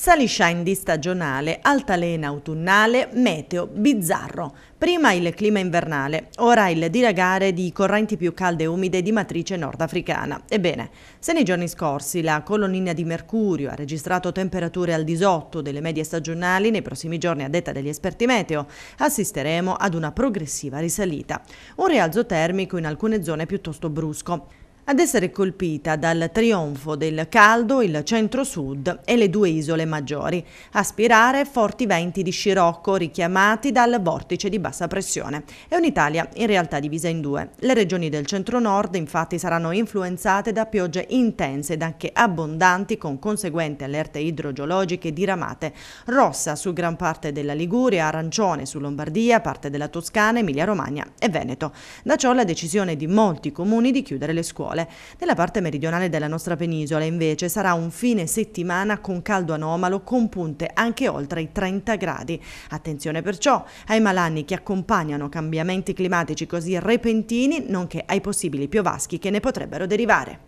Salishine di stagionale, altalena autunnale, meteo, bizzarro. Prima il clima invernale, ora il dilagare di correnti più calde e umide di matrice nordafricana. Ebbene, se nei giorni scorsi la colonnina di mercurio ha registrato temperature al di sotto delle medie stagionali, nei prossimi giorni, a detta degli esperti meteo, assisteremo ad una progressiva risalita. Un rialzo termico in alcune zone piuttosto brusco. Ad essere colpita dal trionfo del caldo il centro-sud e le due isole maggiori, a spirare forti venti di scirocco richiamati dal vortice di bassa pressione. È un'Italia in realtà divisa in due. Le regioni del centro-nord infatti saranno influenzate da piogge intense ed anche abbondanti con conseguenti allerte idrogeologiche diramate. Rossa su gran parte della Liguria, arancione su Lombardia, parte della Toscana, Emilia-Romagna e Veneto. Da ciò la decisione di molti comuni di chiudere le scuole centrale. Nella parte meridionale della nostra penisola invece sarà un fine settimana con caldo anomalo con punte anche oltre i 30 gradi. Attenzione perciò ai malanni che accompagnano cambiamenti climatici così repentini nonché ai possibili piovaschi che ne potrebbero derivare.